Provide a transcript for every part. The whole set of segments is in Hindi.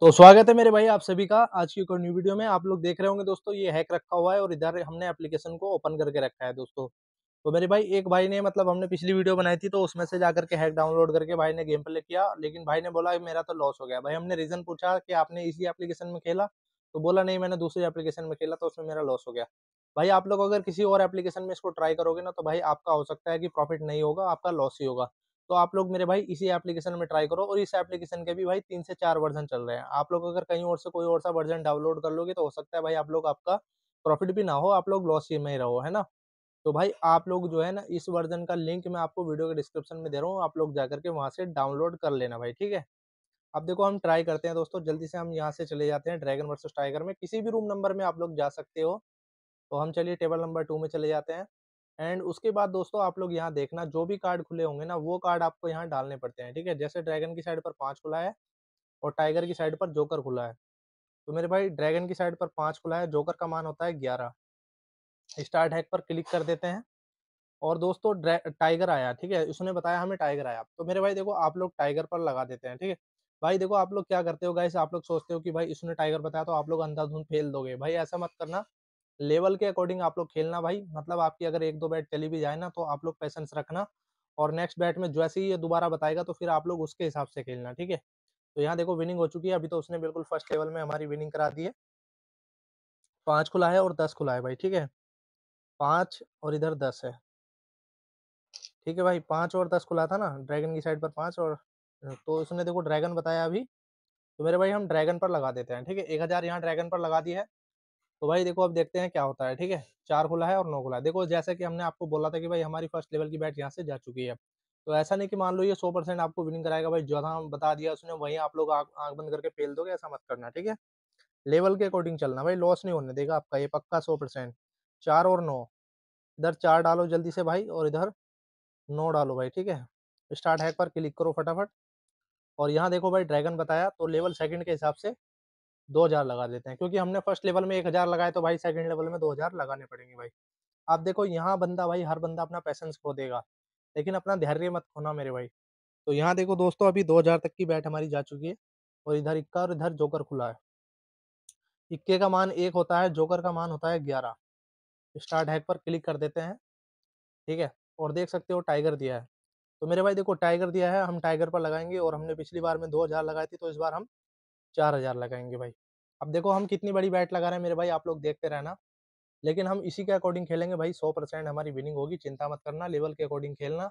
तो स्वागत है मेरे भाई आप सभी का आज की एक न्यू वीडियो में आप लोग देख रहे होंगे दोस्तों ये हैक रखा हुआ है और इधर हमने एप्लीकेशन को ओपन करके रखा है दोस्तों तो मेरे भाई एक भाई ने मतलब हमने पिछली वीडियो बनाई थी तो उसमें से जाकर के हैक डाउनलोड करके भाई ने गेम प्ले किया लेकिन भाई ने बोला मेरा तो लॉस हो गया भाई हमने रीज़न पूछा कि आपने इसी एप्लीकेशन में खेला तो बोला नहीं मैंने दूसरी एप्लीकेशन में खेला तो उसमें मेरा लॉस हो गया भाई आप लोग अगर किसी और एप्लीकेशन में इसको ट्राई करोगे ना तो भाई आपका हो सकता है कि प्रॉफिट नहीं होगा आपका लॉस ही होगा तो आप लोग मेरे भाई इसी एप्लीकेशन में ट्राई करो और इस एप्लीकेशन के भी भाई तीन से चार वर्जन चल रहे हैं आप लोग अगर कहीं और से कोई और सा वर्जन डाउनलोड कर लोगे तो हो सकता है भाई आप लोग आपका प्रॉफिट भी ना हो आप लोग लॉस ही में ही रहो है ना तो भाई आप लोग जो है ना इस वर्जन का लिंक मैं आपको वीडियो के डिस्क्रिप्शन में दे रहा हूँ आप लोग जा करके वहाँ से डाउनलोड कर लेना भाई ठीक है अब देखो हम ट्राई करते हैं दोस्तों जल्दी से हम यहाँ से चले जाते हैं ड्रैगन वर्सेस टाइगर में किसी भी रूम नंबर में आप लोग जा सकते हो तो हम चलिए टेबल नंबर टू में चले जाते हैं एंड उसके बाद दोस्तों आप लोग यहाँ देखना जो भी कार्ड खुले होंगे ना वो कार्ड आपको यहाँ डालने पड़ते हैं ठीक है जैसे ड्रैगन की साइड पर पाँच खुला है और टाइगर की साइड पर जोकर खुला है तो मेरे भाई ड्रैगन की साइड पर पाँच खुला है जोकर का मान होता है ग्यारह स्टार्ट हैक पर क्लिक कर देते हैं और दोस्तों टाइगर आया ठीक है उसने बताया हमें टाइगर आया तो मेरे भाई देखो आप लोग टाइगर पर लगा देते हैं ठीक है भाई देखो आप लोग क्या करते हो गाइस आप लोग सोचते हो कि भाई इसने टाइगर बताया तो आप लोग अंधाधुंध फेल दोगे भाई ऐसा मत करना लेवल के अकॉर्डिंग आप लोग खेलना भाई मतलब आपकी अगर एक दो बैट चली भी जाए ना तो आप लोग पेशेंस रखना और नेक्स्ट बैट में जैसे ही ये दोबारा बताएगा तो फिर आप लोग उसके हिसाब से खेलना ठीक है तो यहाँ देखो विनिंग हो चुकी है अभी तो उसने बिल्कुल फर्स्ट लेवल में हमारी विनिंग करा दी है पाँच खुला है और दस खुला है भाई ठीक है पाँच और इधर दस है ठीक है भाई पाँच और दस खुला था ना ड्रैगन की साइड पर पाँच और तो उसने देखो ड्रैगन बताया अभी तो मेरे भाई हम ड्रैगन पर लगा देते हैं ठीक है एक हज़ार यहाँ ड्रैगन पर लगा दी है तो भाई देखो अब देखते हैं क्या होता है ठीक है चार खुला है और नौ खुला है देखो जैसे कि हमने आपको बोला था कि भाई हमारी फर्स्ट लेवल की बैट यहाँ से जा चुकी है तो ऐसा नहीं कि मान लो ये सौ परसेंट आपको विनिंग कराएगा भाई जो हम बता दिया उसने वहीं आप लोग आंख बंद करके फेल दोगे ऐसा मत करना ठीक है लेवल के अकॉर्डिंग चलना भाई लॉस नहीं होने देगा आपका ये पक्का सौ परसेंट चार और नौ इधर चार डालो जल्दी से भाई और इधर नौ डालो भाई ठीक है स्टार्ट हैक पर क्लिक करो फटाफट और यहाँ देखो भाई ड्रैगन बताया तो लेवल सेकंड के हिसाब से दो हजार लगा देते हैं क्योंकि हमने फर्स्ट लेवल में एक हजार लगाए तो भाई सेकंड लेवल में दो हजार लगाने पड़ेंगे भाई आप देखो यहाँ बंदा भाई हर बंदा अपना पैसेंस खो देगा लेकिन अपना धैर्य मत खोना मेरे भाई तो यहाँ देखो दोस्तों अभी दो हजार तक की बैट हमारी जा चुकी है और इधर इक्का और इधर जोकर खुला है इक्के का मान एक होता है जोकर का मान होता है ग्यारह स्टार्ट हैक पर क्लिक कर देते हैं ठीक है और देख सकते हो टाइगर दिया है तो मेरे भाई देखो टाइगर दिया है हम टाइगर पर लगाएंगे और हमने पिछली बार में दो हजार लगाई थी तो इस बार हम चार हज़ार लगाएंगे भाई अब देखो हम कितनी बड़ी बैट लगा रहे हैं मेरे भाई आप लोग देखते रहना लेकिन हम इसी के अकॉर्डिंग खेलेंगे भाई सौ परसेंट हमारी विनिंग होगी चिंता मत करना लेवल के अकॉर्डिंग खेलना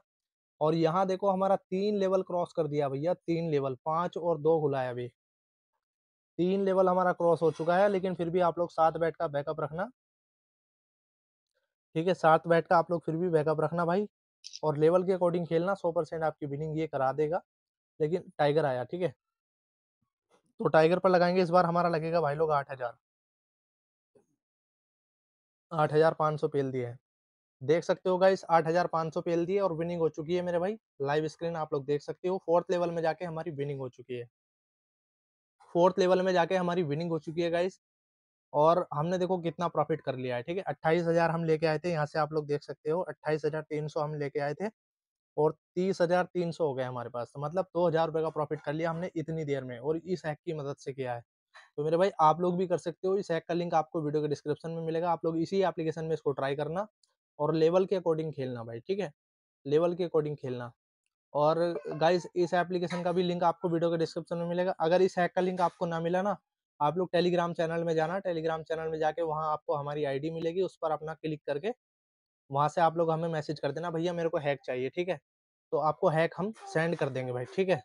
और यहाँ देखो हमारा तीन लेवल क्रॉस कर दिया भैया तीन लेवल पाँच और दो खुलाया अभी तीन लेवल हमारा क्रॉस हो चुका है लेकिन फिर भी आप लोग सात बैट का बैकअप रखना ठीक है सात बैट का आप लोग फिर भी बैकअप रखना भाई और लेवल के अकॉर्डिंग खेलना सौ परसेंट आपकी विनिंग ये करा देगा लेकिन टाइगर आया ठीक है तो टाइगर पर लगाएंगे इस बार हमारा लगेगा भाई लोग आठ हजार आठ हजार पाँच सौ पेल दिए देख सकते हो गाइस आठ हजार पाँच सौ पेल दिए और विनिंग हो चुकी है मेरे भाई लाइव स्क्रीन आप लोग देख सकते हो फोर्थ लेवल में जाके हमारी विनिंग हो चुकी है फोर्थ लेवल में जाके हमारी विनिंग हो चुकी है गाइस और हमने देखो कितना प्रॉफिट कर लिया है ठीक है अट्ठाईस हजार हम लेके आए थे यहाँ से आप लोग देख सकते हो अट्ठाईस हजार तीन सौ हम लेके आए थे और तीस हजार तीन सौ हो गए हमारे पास तो मतलब दो हजार रुपये का प्रॉफिट कर लिया हमने इतनी देर में और इस हैक की मदद से किया है तो मेरे भाई आप लोग भी कर सकते हो इस हैक का लिंक आपको वीडियो के डिस्क्रिप्शन में मिलेगा आप लोग इसी एप्लीकेशन में इसको ट्राई करना और लेवल के अकॉर्डिंग खेलना भाई ठीक है लेवल के अकॉर्डिंग खेलना और गाइस इस एप्लीकेशन का भी लिंक आपको वीडियो के डिस्क्रिप्शन में मिलेगा अगर इस हैक का लिंक आपको ना मिला ना आप लोग टेलीग्राम चैनल में जाना टेलीग्राम चैनल में जाके वहाँ आपको हमारी आईडी मिलेगी उस पर अपना क्लिक करके वहाँ से आप लोग हमें मैसेज कर देना भैया मेरे को हैक चाहिए ठीक है तो आपको हैक हम सेंड कर देंगे भाई ठीक है